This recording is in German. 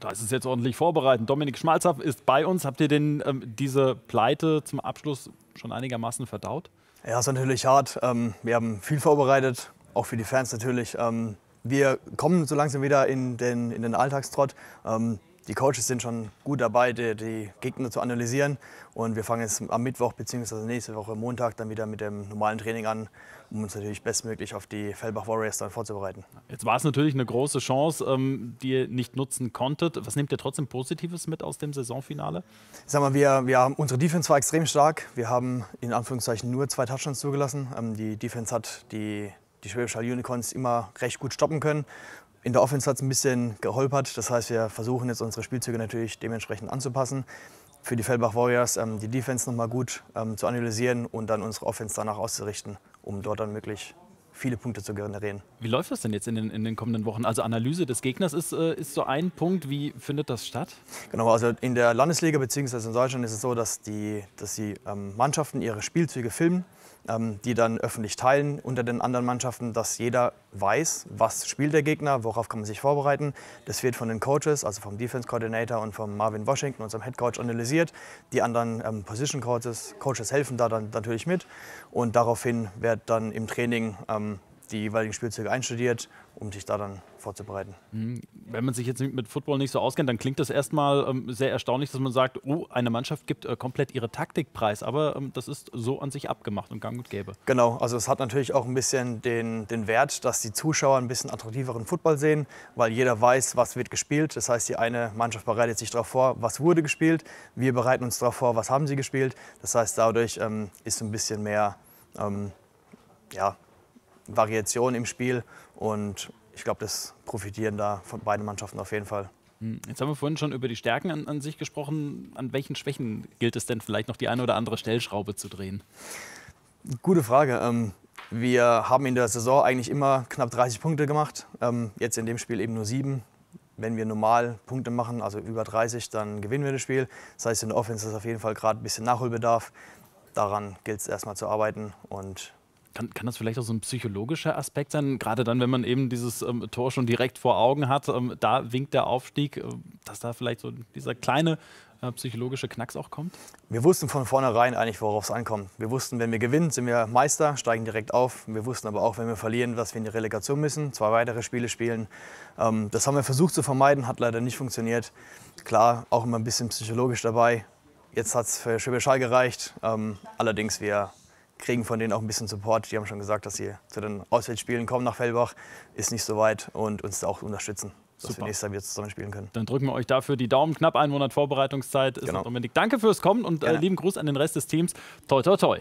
da ist es jetzt ordentlich vorbereitet. Dominik Schmalzapf ist bei uns. Habt ihr denn ähm, diese Pleite zum Abschluss schon einigermaßen verdaut? Ja, ist natürlich hart. Ähm, wir haben viel vorbereitet, auch für die Fans natürlich. Ähm, wir kommen so langsam wieder in den, in den Alltagstrott. Ähm, die Coaches sind schon gut dabei, die, die, Gegner zu analysieren. Und wir fangen jetzt am Mittwoch bzw. nächste Woche Montag dann wieder mit dem normalen Training an, um uns natürlich bestmöglich auf die Fellbach Warriors dann vorzubereiten. Jetzt war es natürlich eine große Chance, ähm, die ihr nicht nutzen konntet. Was nehmt ihr trotzdem Positives mit aus dem Saisonfinale? sag mal, wir, wir haben, unsere Defense war extrem stark. Wir haben in Anführungszeichen nur zwei Touchdowns zugelassen. Ähm, die Defense hat die die Schwäbisch Unicorns immer recht gut stoppen können. In der Offense hat es ein bisschen geholpert. Das heißt, wir versuchen jetzt unsere Spielzüge natürlich dementsprechend anzupassen. Für die Feldbach Warriors ähm, die Defense nochmal gut ähm, zu analysieren und dann unsere Offense danach auszurichten, um dort dann möglich viele Punkte zu generieren. Wie läuft das denn jetzt in den, in den kommenden Wochen? Also Analyse des Gegners ist, äh, ist so ein Punkt. Wie findet das statt? Genau, also in der Landesliga bzw. in Deutschland ist es so, dass die, dass die ähm, Mannschaften ihre Spielzüge filmen, ähm, die dann öffentlich teilen unter den anderen Mannschaften, dass jeder weiß, was spielt der Gegner, worauf kann man sich vorbereiten. Das wird von den Coaches, also vom Defense Coordinator und vom Marvin Washington, unserem Head Coach, analysiert. Die anderen ähm, Position Coaches, Coaches helfen da dann natürlich mit und daraufhin wird dann im Training ähm, die jeweiligen Spielzeuge einstudiert, um sich da dann vorzubereiten. Mhm. Wenn man sich jetzt mit Football nicht so auskennt, dann klingt das erstmal ähm, sehr erstaunlich, dass man sagt, oh, eine Mannschaft gibt äh, komplett ihre Taktik preis, aber ähm, das ist so an sich abgemacht und gang und gäbe. Genau, also es hat natürlich auch ein bisschen den, den Wert, dass die Zuschauer ein bisschen attraktiveren Football sehen, weil jeder weiß, was wird gespielt. Das heißt, die eine Mannschaft bereitet sich darauf vor, was wurde gespielt, wir bereiten uns darauf vor, was haben sie gespielt. Das heißt, dadurch ähm, ist ein bisschen mehr ähm, ja, Variation im Spiel. Und ich glaube, das profitieren da von beiden Mannschaften auf jeden Fall. Hm, jetzt haben wir vorhin schon über die Stärken an, an, sich gesprochen. An welchen Schwächen gilt es denn vielleicht noch die eine oder andere Stellschraube zu drehen? Gute Frage. Ähm, wir haben in der Saison eigentlich immer knapp 30 Punkte gemacht. Ähm, jetzt in dem Spiel eben nur sieben. Wenn wir normal Punkte machen, also über 30, dann gewinnen wir das Spiel. Das heißt, in der Offense ist auf jeden Fall gerade ein bisschen Nachholbedarf. Daran gilt es erstmal zu arbeiten und kann, kann das vielleicht auch so ein psychologischer Aspekt sein? Gerade dann, wenn man eben dieses ähm, Tor schon direkt vor Augen hat, ähm, da winkt der Aufstieg, äh, dass da vielleicht so dieser kleine äh, psychologische Knacks auch kommt? Wir wussten von vornherein eigentlich, worauf es ankommt. Wir wussten, wenn wir gewinnen, sind wir Meister, steigen direkt auf. Wir wussten aber auch, wenn wir verlieren, dass wir in die Relegation müssen, zwei weitere Spiele spielen. Ähm, das haben wir versucht zu vermeiden, hat leider nicht funktioniert. Klar, auch immer ein bisschen psychologisch dabei. Jetzt hat es für Schwäbisch gereicht. Ähm, allerdings, wir kriegen von denen auch ein bisschen Support. Die haben schon gesagt, dass sie zu den Auswärtsspielen kommen nach Fellbach. Ist nicht so weit und uns auch unterstützen. Dass Super. wir nächstes Jahr wieder zusammen spielen können. Dann drücken wir euch dafür die Daumen. Knapp einen Monat Vorbereitungszeit ist genau. Dominik. Danke fürs Kommen und äh, lieben Gruß an den Rest des Teams. Toi, toi, toi.